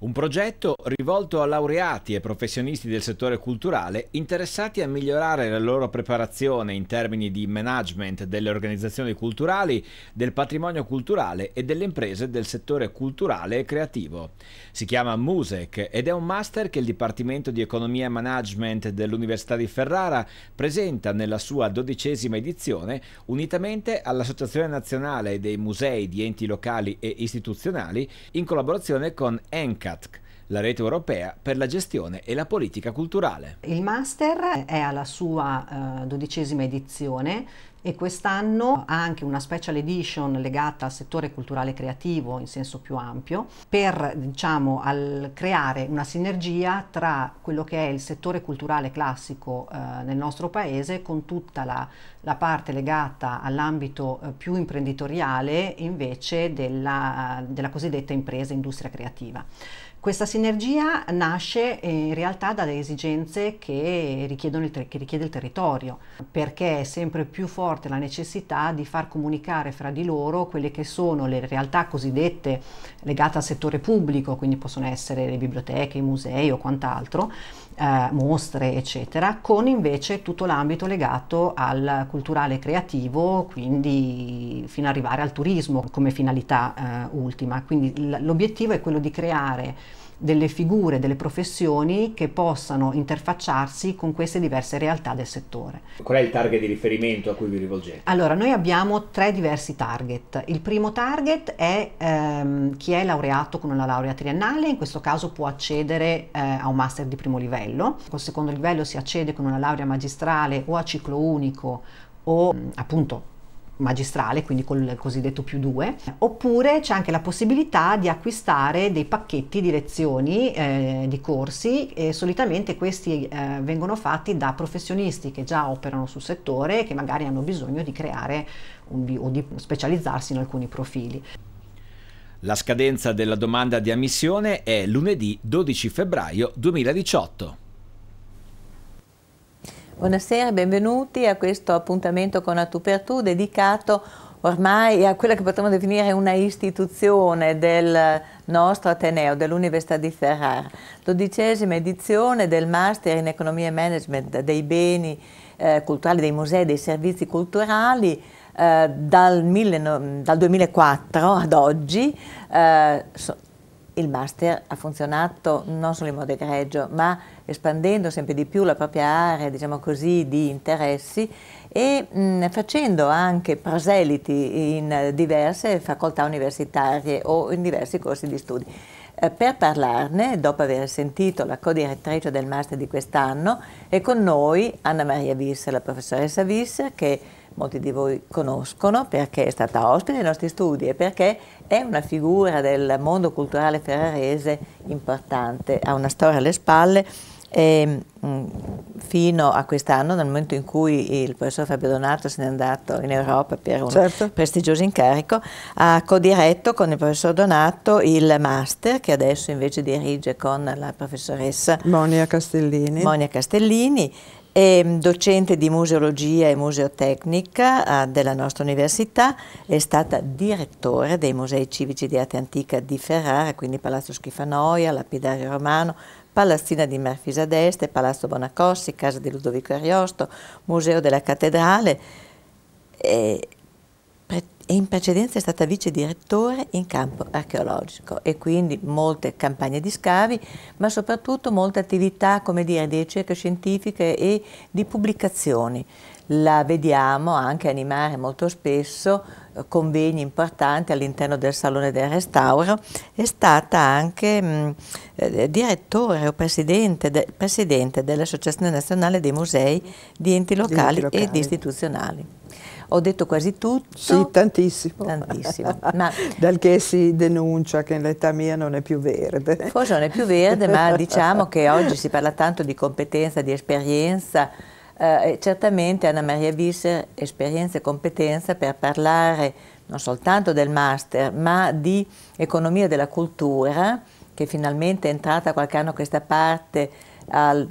Un progetto rivolto a laureati e professionisti del settore culturale interessati a migliorare la loro preparazione in termini di management delle organizzazioni culturali, del patrimonio culturale e delle imprese del settore culturale e creativo. Si chiama MUSEC ed è un master che il Dipartimento di Economia e Management dell'Università di Ferrara presenta nella sua dodicesima edizione unitamente all'Associazione Nazionale dei Musei di Enti Locali e Istituzionali in collaborazione con ENCA ICAT, la rete europea per la gestione e la politica culturale. Il master è alla sua eh, dodicesima edizione, e quest'anno ha anche una special edition legata al settore culturale creativo in senso più ampio per diciamo al creare una sinergia tra quello che è il settore culturale classico eh, nel nostro paese con tutta la, la parte legata all'ambito eh, più imprenditoriale invece della, della cosiddetta impresa industria creativa. Questa sinergia nasce eh, in realtà dalle esigenze che, il che richiede il territorio, perché è sempre più forte la necessità di far comunicare fra di loro quelle che sono le realtà cosiddette legate al settore pubblico, quindi possono essere le biblioteche, i musei o quant'altro, eh, mostre, eccetera, con invece tutto l'ambito legato al culturale creativo, quindi fino ad arrivare al turismo come finalità eh, ultima. Quindi l'obiettivo è quello di creare delle figure, delle professioni che possano interfacciarsi con queste diverse realtà del settore. Qual è il target di riferimento a cui vi rivolgete? Allora, noi abbiamo tre diversi target. Il primo target è ehm, chi è laureato con una laurea triennale, in questo caso può accedere eh, a un master di primo livello. Col secondo livello si accede con una laurea magistrale o a ciclo unico o mm, appunto magistrale, quindi col cosiddetto più 2, oppure c'è anche la possibilità di acquistare dei pacchetti di lezioni, eh, di corsi e solitamente questi eh, vengono fatti da professionisti che già operano sul settore e che magari hanno bisogno di creare un, o di specializzarsi in alcuni profili. La scadenza della domanda di ammissione è lunedì 12 febbraio 2018. Buonasera e benvenuti a questo appuntamento con A Tu per Tu dedicato ormai a quella che potremmo definire una istituzione del nostro Ateneo, dell'Università di Ferrara. Dodicesima edizione del Master in Economia e Management dei Beni eh, Culturali, dei Musei, e dei Servizi Culturali. Eh, dal, mille, dal, 2004 ad oggi eh, so, il master ha funzionato non solo in modo egregio, ma espandendo sempre di più la propria area, diciamo così, di interessi e mh, facendo anche proseliti in diverse facoltà universitarie o in diversi corsi di studi. Eh, per parlarne, dopo aver sentito la co-direttrice del master di quest'anno, è con noi Anna Maria Visser, la professoressa Visser, che molti di voi conoscono perché è stata ospite dei nostri studi e perché è una figura del mondo culturale ferrarese importante, ha una storia alle spalle e mm, fino a quest'anno, nel momento in cui il professor Fabio Donato se n'è andato in Europa per un certo. prestigioso incarico, ha codiretto con il professor Donato il master che adesso invece dirige con la professoressa Monia Castellini. Monia Castellini è docente di museologia e museotecnica eh, della nostra università, è stata direttore dei musei civici di arte antica di Ferrara, quindi Palazzo Schifanoia, Lapidario Romano, Palazzina di Marfisa d'Este, Palazzo Bonacossi, Casa di Ludovico Ariosto, Museo della Cattedrale. E e in precedenza è stata vice direttore in campo archeologico e quindi molte campagne di scavi, ma soprattutto molte attività dire, di ricerche scientifiche e di pubblicazioni. La vediamo anche animare molto spesso eh, convegni importanti all'interno del Salone del Restauro, è stata anche mh, mm, eh, direttore o presidente, de, presidente dell'Associazione Nazionale dei Musei di Enti Locali, di enti locali. ed Istituzionali. Ho detto quasi tutto? Sì, tantissimo. Tantissimo. ma... Dal che si denuncia che l'età mia non è più verde. Forse non è più verde, ma diciamo che oggi si parla tanto di competenza, di esperienza. Eh, certamente Anna Maria Visser esperienza e competenza per parlare non soltanto del master, ma di economia della cultura, che finalmente è entrata qualche anno a questa parte al,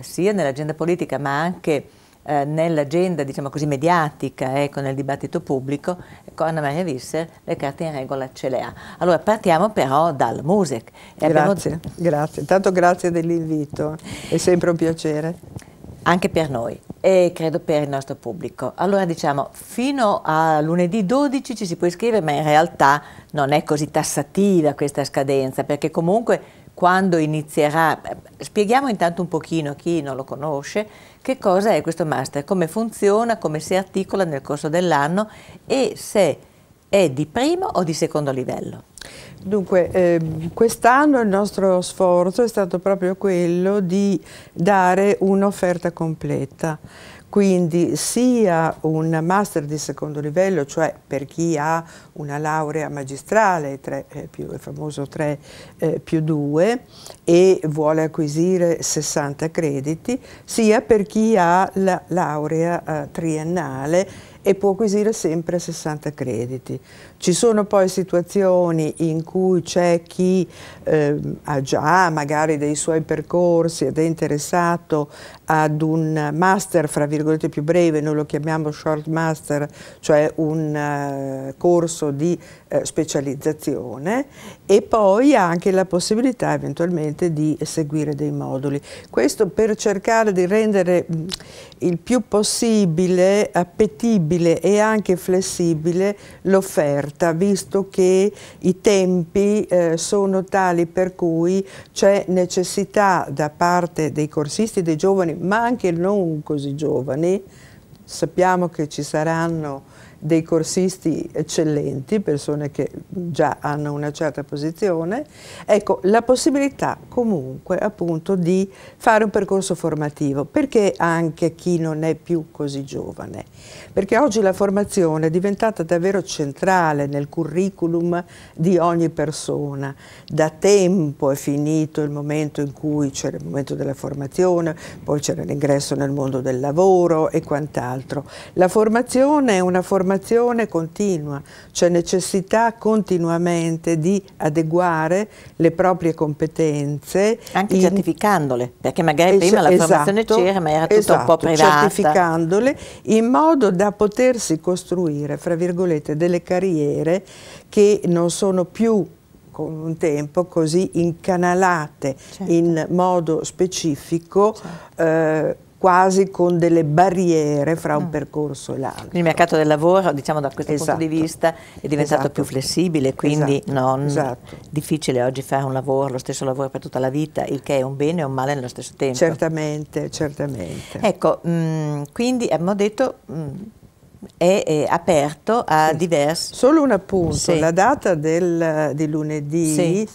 sia nell'agenda politica ma anche eh, nell'agenda diciamo così, mediatica, ecco, nel dibattito pubblico, con Anna Maria Visser le carte in regola ce le ha. Allora partiamo però dal Musec. Grazie, abbiamo... grazie. Tanto grazie dell'invito, è sempre un piacere. Anche per noi e credo per il nostro pubblico. Allora diciamo, fino a lunedì 12 ci si può iscrivere, ma in realtà non è così tassativa questa scadenza, perché comunque quando inizierà. Spieghiamo intanto un pochino a chi non lo conosce che cosa è questo master, come funziona, come si articola nel corso dell'anno e se è di primo o di secondo livello. Dunque, eh, quest'anno il nostro sforzo è stato proprio quello di dare un'offerta completa quindi sia un master di secondo livello, cioè per chi ha una laurea magistrale, 3, eh, più, il famoso 3 eh, più 2, e vuole acquisire 60 crediti, sia per chi ha la laurea eh, triennale e può acquisire sempre 60 crediti. Ci sono poi situazioni in cui c'è chi eh, ha già magari dei suoi percorsi ed è interessato ad un master, fra virgolette più breve, noi lo chiamiamo short master, cioè un uh, corso di uh, specializzazione e poi anche la possibilità eventualmente di seguire dei moduli. Questo per cercare di rendere mh, mm, il più possibile appetibile e anche flessibile l'offerta aperta, visto che i tempi eh, sono tali per cui c'è necessità da parte dei corsisti, dei giovani, ma anche non così giovani, sappiamo che ci saranno dei corsisti eccellenti, persone che già hanno una certa posizione, ecco la possibilità comunque appunto di fare un percorso formativo, perché anche chi non è più così giovane, perché oggi la formazione è diventata davvero centrale nel curriculum di ogni persona, da tempo è finito il momento in cui c'era il momento della formazione, poi c'era l'ingresso nel mondo del lavoro e quant'altro. La formazione è una formazione formazione continua, c'è necessità continuamente di adeguare le proprie competenze. Anche in... certificandole, perché magari es prima la esatto, formazione c'era ma era tutto esatto, un po' esatto, privata. certificandole in modo da potersi costruire, fra virgolette, delle carriere che non sono più con un tempo così incanalate certo. in modo specifico certo. eh, quasi con delle barriere fra un mm. percorso e l'altro. Il mercato del lavoro, diciamo da questo esatto. punto di esatto. vista, è diventato esatto. più flessibile, quindi esatto. non è esatto. difficile oggi fare un lavoro, lo stesso lavoro per tutta la vita, il che è un bene e un male nello stesso tempo. Certamente, certamente. Ecco, mh, mm, quindi abbiamo detto... Mh, mm, è, è, aperto a sì. diversi... Solo un appunto, sì. la data del, di lunedì sì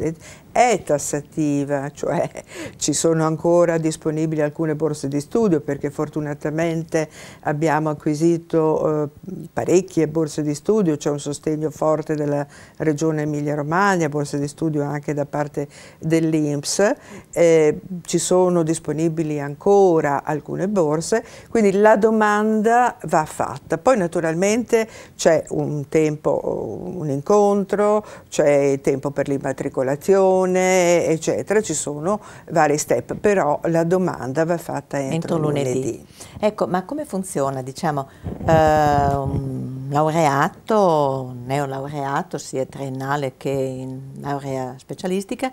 è tassativa, cioè ci sono ancora disponibili alcune borse di studio perché fortunatamente abbiamo acquisito eh, parecchie borse di studio, c'è un sostegno forte della regione Emilia-Romagna, borse di studio anche da parte dell'Inps, eh, ci sono disponibili ancora alcune borse, quindi la domanda va fatta. Poi naturalmente c'è un tempo, un incontro, c'è tempo per l'immatricolazione, riunione, eccetera, ci sono vari step, però la domanda va fatta entro, entro lunedì. lunedì. Ecco, ma come funziona? Diciamo, eh, un laureato, un neolaureato, sia triennale che in laurea specialistica,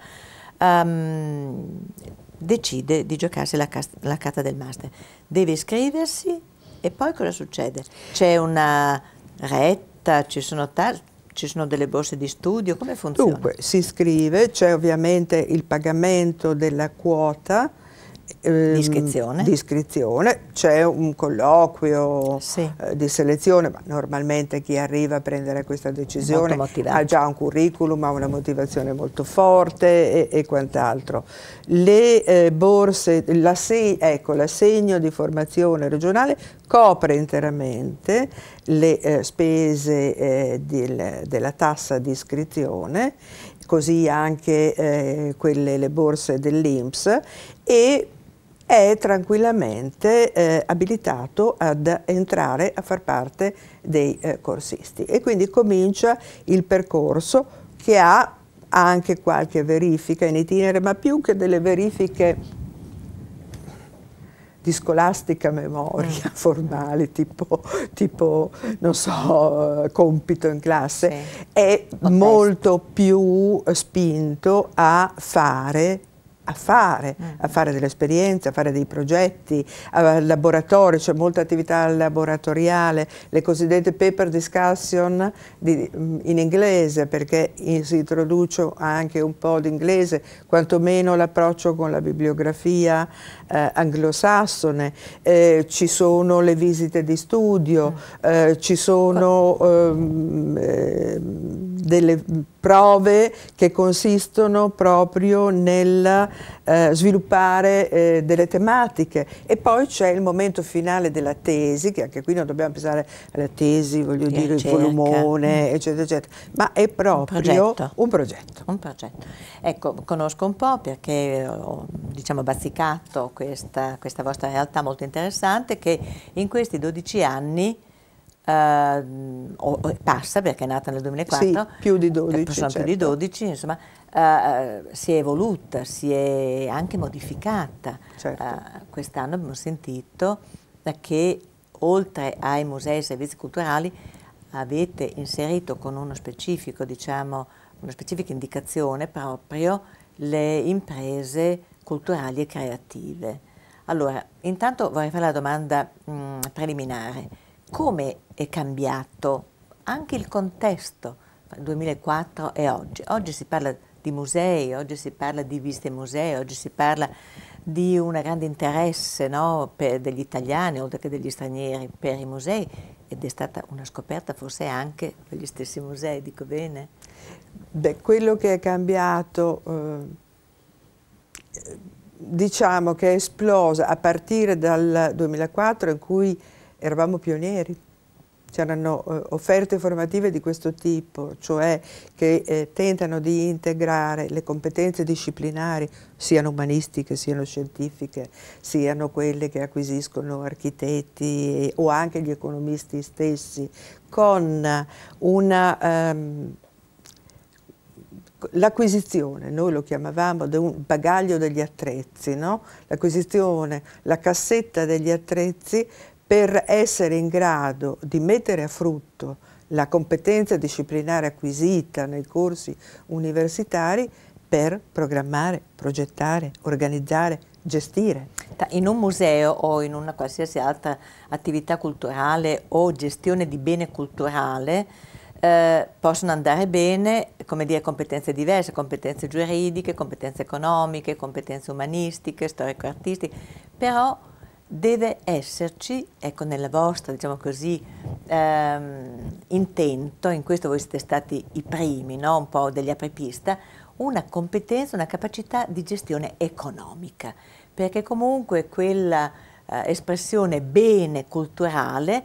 ehm, decide di giocarsi la, la carta del master. Deve iscriversi e poi cosa succede? C'è una retta, ci sono tanti ci sono delle borse di studio? Come funziona? Dunque, si iscrive, c'è ovviamente il pagamento della quota Ehm, di iscrizione. C'è un colloquio sì. eh, di selezione, ma normalmente chi arriva a prendere questa decisione ha già un curriculum, ha una motivazione molto forte e, e quant'altro. Le eh, borse, ecco, l'assegno ecco, di formazione regionale copre interamente le eh, spese eh, del, della tassa di iscrizione così anche eh, quelle, le borse dell'Inps e è tranquillamente eh, abilitato ad entrare a far parte dei eh, corsisti e quindi comincia il percorso che ha anche qualche verifica in itinere, ma più che delle verifiche di scolastica memoria mm. formale, tipo, tipo non so, eh, compito in classe, sì. è molto più spinto a fare a fare, mm. a fare dell'esperienza, a fare dei progetti, al laboratorio, c'è cioè molta attività laboratoriale, le cosiddette paper discussion di, mm, in inglese perché in, si introduce anche un po' di inglese, quantomeno l'approccio con la bibliografia eh, anglosassone, eh, ci sono le visite di studio, mm. eh, ci sono ehm, eh, delle prove che consistono proprio nella eh, sviluppare eh, delle tematiche e poi c'è il momento finale della tesi, che anche qui non dobbiamo pensare alla tesi, voglio Ricerca. dire il volumone, mm. eccetera, eccetera, ma è proprio un progetto. Un progetto. Un progetto. Ecco, conosco un po' perché ho diciamo, bazzicato questa, questa vostra realtà molto interessante che in questi 12 anni Uh, o, o passa perché è nata nel 2004 sì, più di 12, certo. Eh, più di 12 certo. insomma, uh, si è evoluta si è anche modificata certo. uh, quest'anno abbiamo sentito che oltre ai musei e servizi culturali avete inserito con uno specifico diciamo una specifica indicazione proprio le imprese culturali e creative allora intanto vorrei fare la domanda mh, mm, preliminare come è cambiato anche il contesto tra il 2004 e oggi. Oggi si parla di musei, oggi si parla di visite musei, oggi si parla di un grande interesse no, degli italiani oltre che degli stranieri per i musei ed è stata una scoperta forse anche per gli stessi musei, dico bene? Beh, quello che è cambiato eh, diciamo che è esplosa a partire dal 2004 in cui eravamo pionieri. C'erano eh, offerte formative di questo tipo, cioè che eh, tentano di integrare le competenze disciplinari, siano umanistiche, siano scientifiche, siano quelle che acquisiscono architetti e, o anche gli economisti stessi, con una... Um, l'acquisizione, noi lo chiamavamo un bagaglio degli attrezzi, no? l'acquisizione, la cassetta degli attrezzi per essere in grado di mettere a frutto la competenza disciplinare acquisita nei corsi universitari per programmare, progettare, organizzare, gestire. In un museo o in una qualsiasi altra attività culturale o gestione di bene culturale eh, possono andare bene come dire, competenze diverse, competenze giuridiche, competenze economiche, competenze umanistiche, storico-artistiche, però deve esserci, ecco nella vostra, diciamo così, ehm, intento, in questo voi siete stati i primi, no? un po' degli apripista, una competenza, una capacità di gestione economica, perché comunque quella eh, espressione bene culturale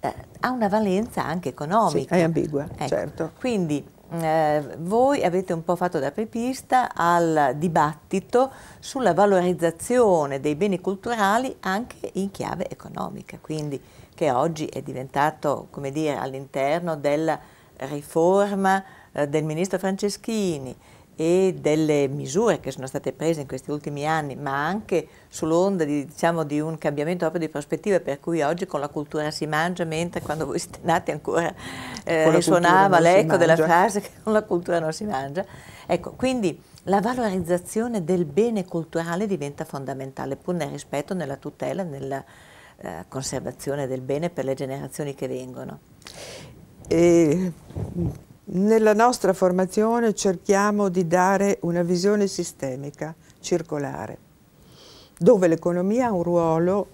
eh, ha una valenza anche economica. Sì, è ambigua, ecco. certo. Quindi eh, voi avete un po' fatto da pepista al dibattito sulla valorizzazione dei beni culturali anche in chiave economica, quindi che oggi è diventato, come dire, all'interno della riforma eh, del ministro Franceschini, e delle misure che sono state prese in questi ultimi anni, ma anche sull'onda di, diciamo, di, un cambiamento proprio di prospettive, per cui oggi con la cultura si mangia, mentre quando voi siete nati ancora eh, risuonava l'eco della frase che con la cultura non si mangia. Ecco, quindi la valorizzazione del bene culturale diventa fondamentale, pur nel rispetto, nella tutela, nella eh, conservazione del bene per le generazioni che vengono. E nella nostra formazione cerchiamo di dare una visione sistemica, circolare, dove l'economia ha un ruolo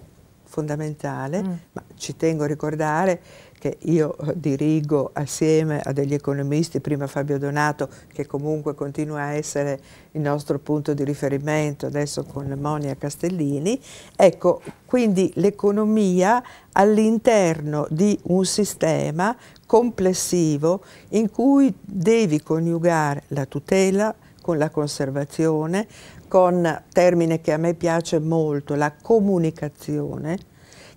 fondamentale, mm. ma ci tengo a ricordare che io eh, dirigo assieme a degli economisti, prima Fabio Donato, che comunque continua a essere il nostro punto di riferimento adesso con Monia Castellini, ecco, quindi l'economia all'interno di un sistema complessivo in cui devi coniugare la tutela con la conservazione, con termine che a me piace molto, la comunicazione,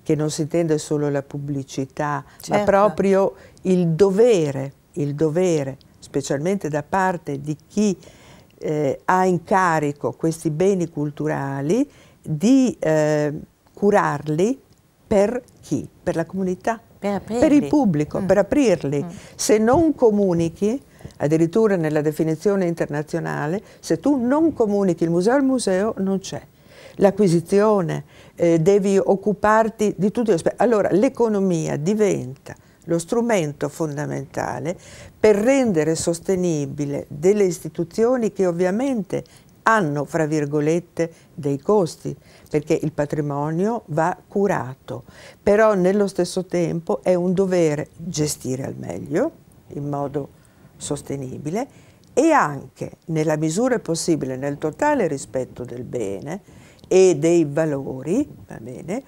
che non si intende solo la pubblicità, certo. ma proprio il dovere, il dovere, specialmente da parte di chi eh, ha in carico questi beni culturali, di eh, curarli per chi? Per la comunità, per, per il pubblico, mm. per aprirli. Mm. Se non comunichi, addirittura nella definizione internazionale, se tu non comunichi il museo al museo non c'è l'acquisizione, eh, devi occuparti di tutti gli aspetti. Allora l'economia diventa lo strumento fondamentale per rendere sostenibile delle istituzioni che ovviamente hanno, fra virgolette, dei costi, perché il patrimonio va curato, però nello stesso tempo è un dovere gestire al meglio, in modo sostenibile, e anche, nella misura possibile, nel totale rispetto del bene, e dei valori, va bene,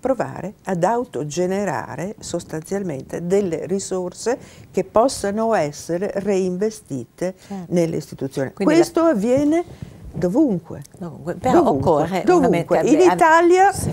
provare ad autogenerare sostanzialmente delle risorse che possano essere reinvestite certo. nelle istituzioni. Questo la... avviene dovunque. dovunque. Però dovunque, occorre dovunque. In Italia... Sì.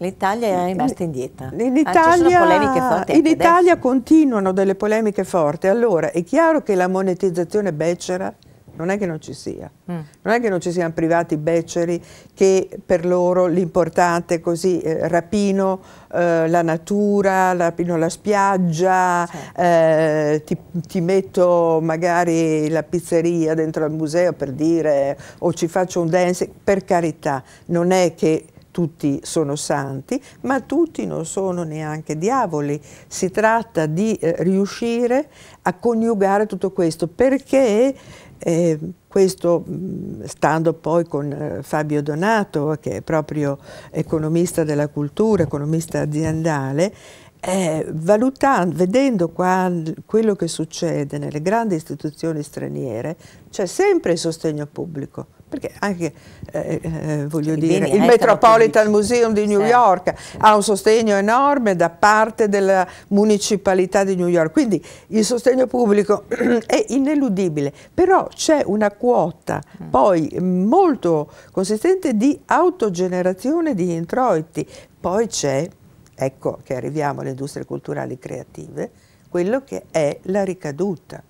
L'Italia è rimasta indietro. Ah, in Italia, ah, in Italia continuano delle polemiche forti. Allora, è chiaro che la monetizzazione becera non è che non ci sia, mm. non è che non ci siano privati beceri che per loro l'importante è così eh, rapino eh, la natura, rapino la spiaggia, certo. eh, ti, ti, metto magari la pizzeria dentro al museo per dire o ci faccio un dance, per carità, non è che tutti sono santi, ma tutti non sono neanche diavoli. Si tratta di eh, riuscire a coniugare tutto questo perché eh, questo mm, stando poi con eh, Fabio Donato, che è proprio economista della cultura, economista aziendale, eh, valutando, vedendo qual, quello che succede nelle grandi istituzioni straniere, c'è sempre il sostegno pubblico. Perché anche, eh, eh, voglio il dire, il Metropolitan Museum di New sì. York ha un sostegno enorme da parte della municipalità di New York, quindi il sostegno pubblico è ineludibile, però c'è una quota mm. poi molto consistente di autogenerazione di introiti, poi c'è ecco che arriviamo alle industrie culturali creative, quello che è la ricaduta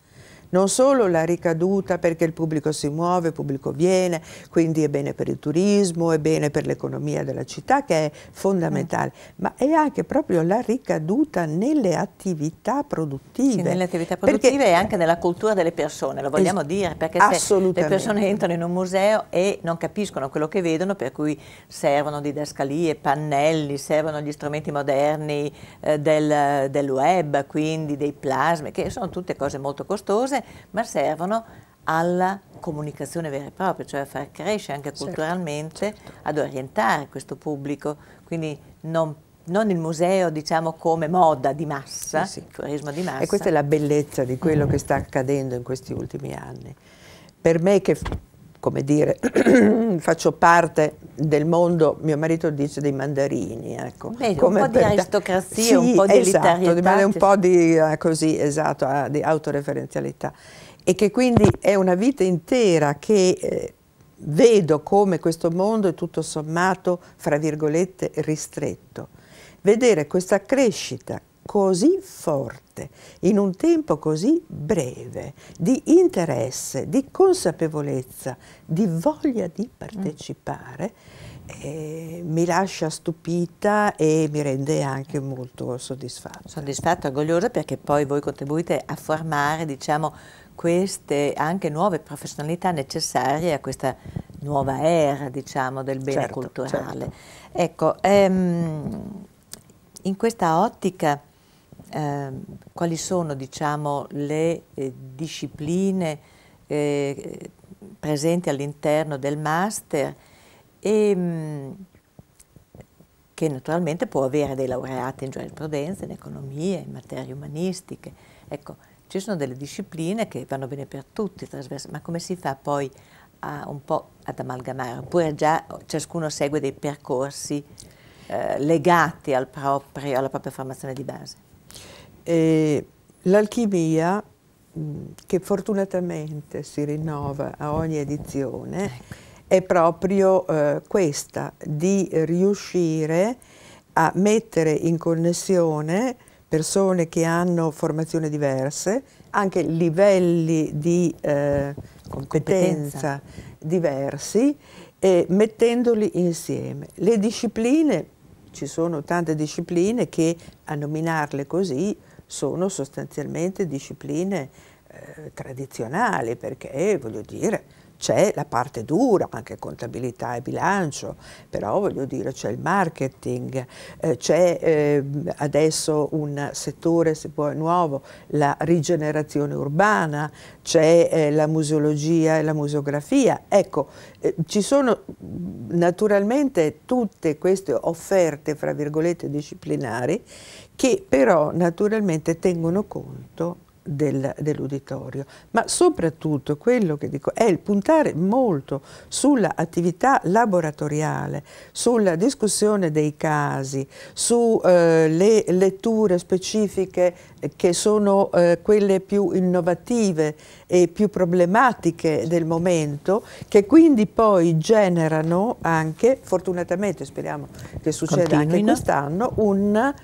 non solo la ricaduta perché il pubblico si muove, il pubblico viene, quindi è bene per il turismo, è bene per l'economia della città che è fondamentale, mm. ma è anche proprio la ricaduta nelle attività produttive. Sì, nelle attività produttive perché, e anche nella cultura delle persone, lo vogliamo dire, perché se le persone entrano in un museo e non capiscono quello che vedono, per cui servono didascalie, pannelli, servono gli strumenti moderni eh, del, del web, quindi dei plasmi, che sono tutte cose molto costose, ma servono alla comunicazione vera e propria, cioè a far crescere anche certo, culturalmente, certo. ad orientare questo pubblico, quindi non, non il museo diciamo come moda di massa, sì, sì. turismo di massa. E questa è la bellezza di quello mm. che sta accadendo in questi ultimi anni. Per me che come dire, faccio parte del mondo, mio marito dice dei mandarini, ecco. Beh, un po' di aristocrazia, sì, un po' di esatto, elitarietà. un po' di, eh, così, esatto, ah, di autoreferenzialità. E che quindi è una vita intera che eh, vedo come questo mondo è tutto sommato, fra virgolette, ristretto. Vedere questa crescita così forte, in un tempo così breve, di interesse, di consapevolezza, di voglia di partecipare, eh, mi lascia stupita e mi rende anche molto soddisfatta. Soddisfatta, orgogliosa perché poi voi contribuite a formare diciamo, queste anche nuove professionalità necessarie a questa nuova era diciamo, del bene certo, culturale. Certo. Ecco, ehm, in questa ottica Ehm, quali sono diciamo, le eh, discipline eh, presenti all'interno del master e mm, che naturalmente può avere dei laureati in giurisprudenza, in economia, in materie umanistiche. Ecco, ci sono delle discipline che vanno bene per tutti, ma come si fa poi un po' ad amalgamare? Oppure già ciascuno segue dei percorsi eh, legati al proprio, alla propria formazione di base? l'alchimia, che fortunatamente si rinnova a ogni edizione, ecco. è proprio eh, questa, di riuscire a mettere in connessione persone che hanno formazioni diverse, anche livelli di eh, competenza, competenza, diversi, e mettendoli insieme. Le discipline, ci sono tante discipline che a nominarle così sono sostanzialmente discipline eh, tradizionali perché, voglio dire, c'è la parte dura, anche contabilità e bilancio, però voglio dire c'è il marketing, eh, c'è eh, adesso un settore se può, nuovo, la rigenerazione urbana, c'è eh, la museologia e la museografia. Ecco, eh, ci sono naturalmente tutte queste offerte, fra virgolette, disciplinari che però naturalmente tengono conto del, dell'uditorio, ma soprattutto quello che dico è il puntare molto sulla attività laboratoriale, sulla discussione dei casi, sulle eh, letture specifiche che sono eh, quelle più innovative e più problematiche del momento, che quindi poi generano anche, fortunatamente speriamo che succeda Continuino. anche quest'anno, un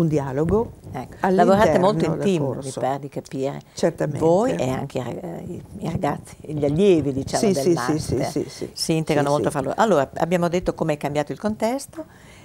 un dialogo. Ecco. Lavorate molto in team, corso. mi pare di capire. Certamente. Voi e anche eh, i ragazzi, gli allievi diciamo, sì, del sì, master, sì, sì, sì, si integrano sì, molto a farlo. Allora, abbiamo detto come è cambiato il contesto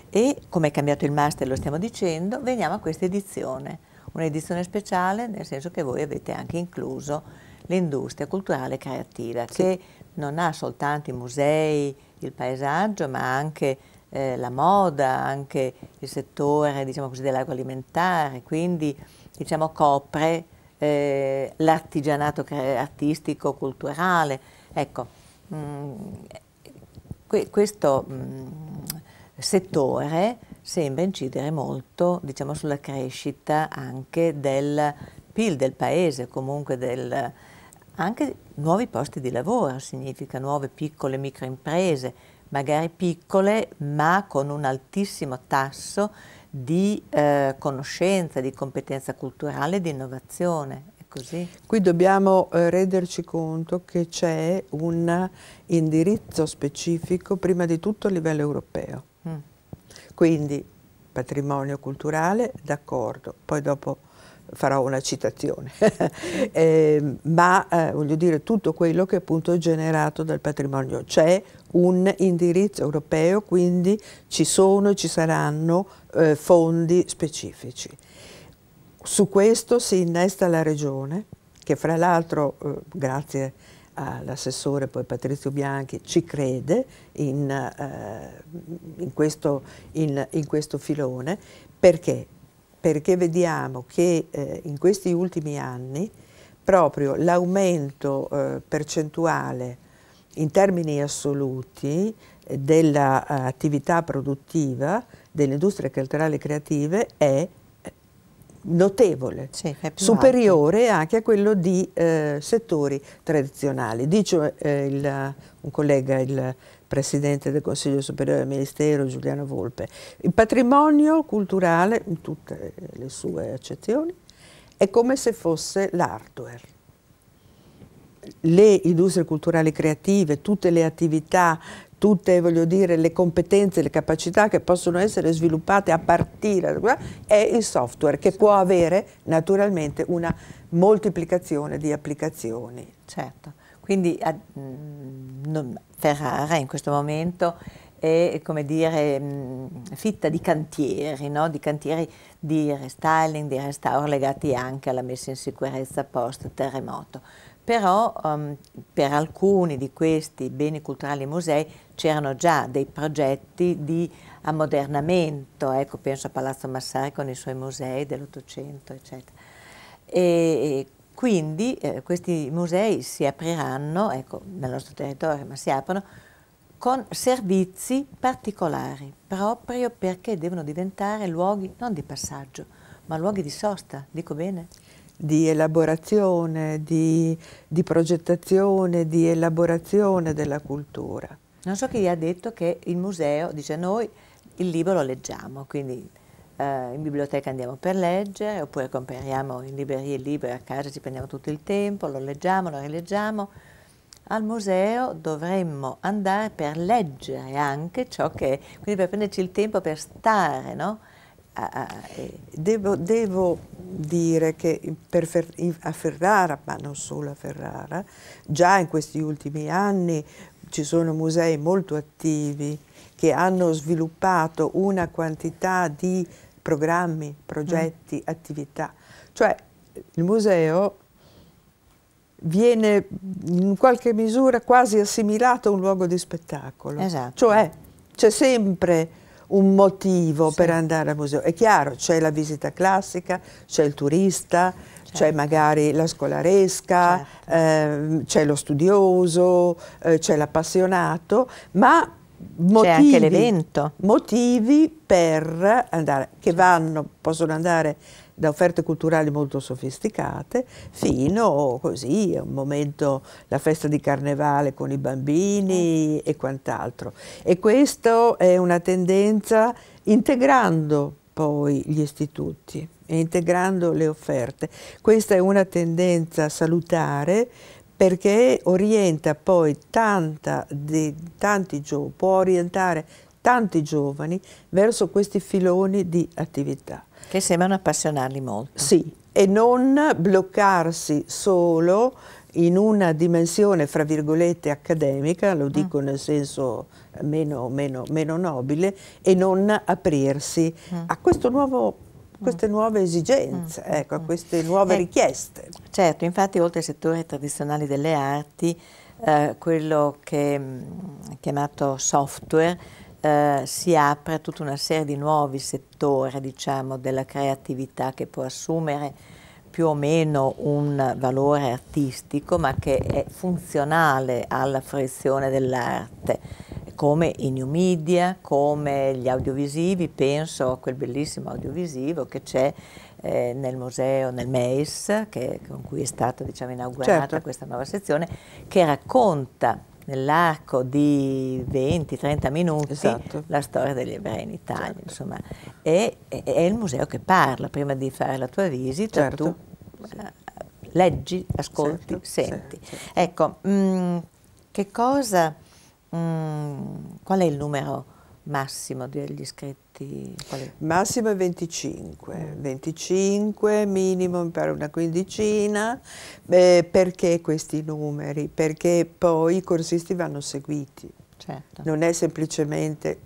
e come è cambiato il master, lo stiamo dicendo, veniamo a questa edizione, un'edizione speciale nel senso che voi avete anche incluso l'industria culturale e creativa, che non ha soltanto i musei, il paesaggio, ma anche eh, la moda, anche il settore diciamo dell'agroalimentare, quindi diciamo, copre eh, l'artigianato artistico, culturale. Ecco, mh, mm, que questo mh, mm, settore sembra incidere molto diciamo, sulla crescita anche del PIL del paese, comunque del, anche nuovi posti di lavoro, significa nuove piccole microimprese, magari piccole, ma con un altissimo tasso di eh, conoscenza, di competenza culturale, di innovazione. È così. Qui dobbiamo eh, renderci conto che c'è un indirizzo specifico, prima di tutto a livello europeo. Mm. Quindi patrimonio culturale, d'accordo, poi dopo farò una citazione, eh, ma eh, voglio dire tutto quello che appunto è generato dal patrimonio c'è un indirizzo europeo, quindi ci sono e ci saranno eh, fondi specifici. Su questo si innesta la Regione, che fra l'altro, eh, grazie all'assessore poi Patrizio Bianchi, ci crede in, eh, in, questo, in, in questo, filone, perché? perché vediamo che eh, in questi ultimi anni proprio l'aumento eh, percentuale in termini assoluti eh, dell'attività eh, produttiva delle industrie culturali e creative è eh, notevole, sì, è superiore alto. anche a quello di eh, settori tradizionali. Dice eh, il, un collega, il Presidente del Consiglio Superiore del Ministero, Giuliano Volpe, il patrimonio culturale, in tutte le sue accezioni, è come se fosse l'hardware le industrie culturali creative, tutte le attività, tutte dire, le competenze, le capacità che possono essere sviluppate a partire da è il software che può avere naturalmente una moltiplicazione di applicazioni. Certo, quindi a, mm, non, Ferrara in questo momento è come dire mh, mm, fitta di cantieri, no? di cantieri di restyling, di restauro legati anche alla messa in sicurezza post terremoto però um, per alcuni di questi beni culturali e musei c'erano già dei progetti di ammodernamento, ecco, penso a Palazzo Massari con i suoi musei dell'Ottocento, eccetera. E, e quindi eh, questi musei si apriranno, ecco, nel nostro territorio, ma si aprono, con servizi particolari, proprio perché devono diventare luoghi non di passaggio, ma luoghi di sosta, dico bene? di elaborazione, di, di progettazione, di elaborazione della cultura. Non so chi vi ha detto che il museo, dice noi, il libro lo leggiamo, quindi eh, in biblioteca andiamo per leggere, oppure compriamo in librerie il libro e a casa ci prendiamo tutto il tempo, lo leggiamo, lo rileggiamo. Al museo dovremmo andare per leggere anche ciò che, quindi per prenderci il tempo per stare, no? Devo, devo, dire che Fer, a Ferrara, ma non solo a Ferrara, già in questi ultimi anni ci sono musei molto attivi che hanno sviluppato una quantità di programmi, progetti, mm. attività. Cioè il museo viene in qualche misura quasi assimilato a un luogo di spettacolo. Esatto. Cioè c'è sempre un motivo sì. per andare al museo. È chiaro, c'è la visita classica, c'è il turista, c'è certo. magari la scolaresca, certo. ehm, c'è lo studioso, eh, c'è l'appassionato, ma motivi, motivi per andare, che certo. vanno, possono andare da offerte culturali molto sofisticate fino così a un momento la festa di carnevale con i bambini certo. e quant'altro e questa è una tendenza integrando poi gli istituti e integrando le offerte questa è una tendenza salutare perché orienta poi tanta, di, tanti giovani, può orientare tanti giovani verso questi filoni di attività. Che sembrano appassionarli molto. Sì, e non bloccarsi solo in una dimensione, fra virgolette, accademica, lo dico mm. nel senso meno, meno, meno, nobile, e non aprirsi mm. a questo nuovo queste nuove esigenze, mm. ecco, queste nuove eh, richieste. Certo, infatti oltre ai settori tradizionali delle arti, eh, quello che è mm, chiamato software eh, si apre a tutta una serie di nuovi settori diciamo, della creatività che può assumere più o meno un valore artistico ma che è funzionale alla fruizione dell'arte come i new media, come gli audiovisivi, penso a quel bellissimo audiovisivo che c'è eh, nel museo, nel MEIS, che, con cui è stata diciamo, inaugurata certo. questa nuova sezione, che racconta nell'arco di 20-30 minuti esatto. la storia degli ebrei in Italia. Certo. Insomma, e, è il museo che parla, prima di fare la tua visita certo. tu sì. Eh, leggi, ascolti, senti. Sì, sì. Certo. Ecco, mh, mm, che cosa Mm, qual è il numero massimo degli iscritti? È? Massimo è 25, 25, mm. minimo per una quindicina. Beh, perché questi numeri? Perché poi i corsisti vanno seguiti. Certo. Non è semplicemente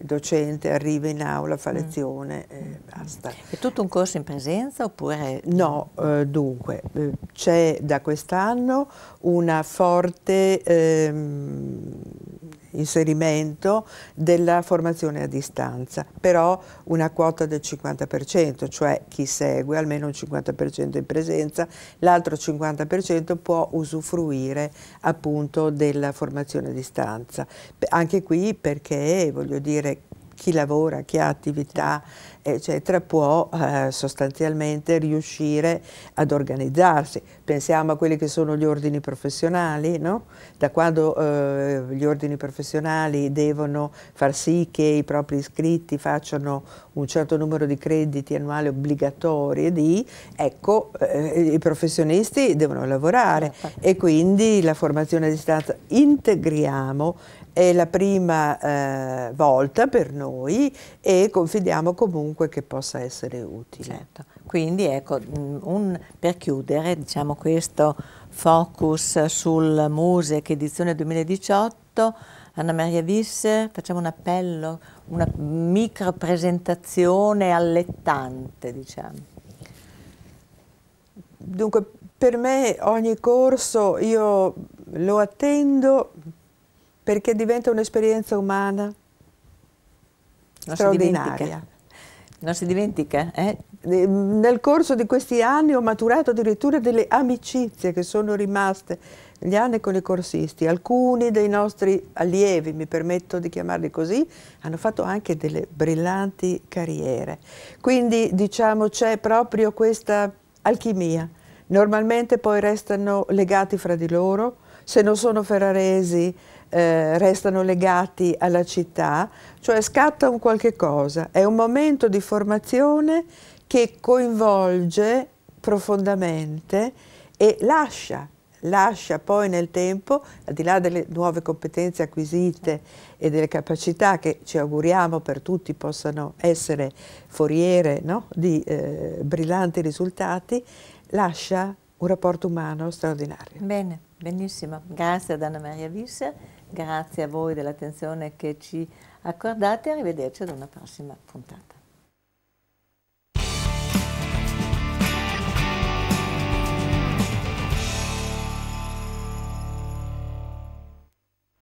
docente arriva in aula, fa mm. lezione mm. e basta. È tutto un corso in presenza oppure? No, eh, dunque, eh, c'è da quest'anno una forte ehm, inserimento della formazione a distanza, però una quota del 50%, cioè chi segue almeno un 50% in presenza, l'altro 50% può usufruire appunto della formazione a distanza. Anche qui perché, voglio dire, chi lavora, chi ha attività, eccetera, può eh, sostanzialmente riuscire ad organizzarsi. Pensiamo a quelli che sono gli ordini professionali, no? da quando eh, gli ordini professionali devono far sì che i propri iscritti facciano un certo numero di crediti annuali obbligatori di, ecco, eh, i professionisti devono lavorare certo. e quindi la formazione a distanza integriamo è la prima eh, volta per noi e confidiamo comunque che possa essere utile. Certo. Quindi ecco, mm, un, per chiudere diciamo, questo focus sul Musec edizione 2018, Anna Maria Visser, facciamo un appello, una micro presentazione allettante diciamo. Dunque, per me ogni corso io lo attendo perché diventa un'esperienza umana non straordinaria. Si non si dimentica? Eh? Nel corso di questi anni ho maturato addirittura delle amicizie che sono rimaste negli anni con i corsisti. Alcuni dei nostri allievi, mi permetto di chiamarli così, hanno fatto anche delle brillanti carriere. Quindi diciamo c'è proprio questa alchimia. Normalmente poi restano legati fra di loro, se non sono ferraresi eh, restano legati alla città, cioè scatta un qualche cosa, è un momento di formazione che coinvolge profondamente e lascia, lascia poi nel tempo, al di là delle nuove competenze acquisite e delle capacità che ci auguriamo per tutti possano essere foriere no? di eh, brillanti risultati, lascia un rapporto umano straordinario. Bene, benissimo. Grazie ad Anna Maria Visser. Grazie a voi dell'attenzione che ci accordate e arrivederci ad una prossima puntata.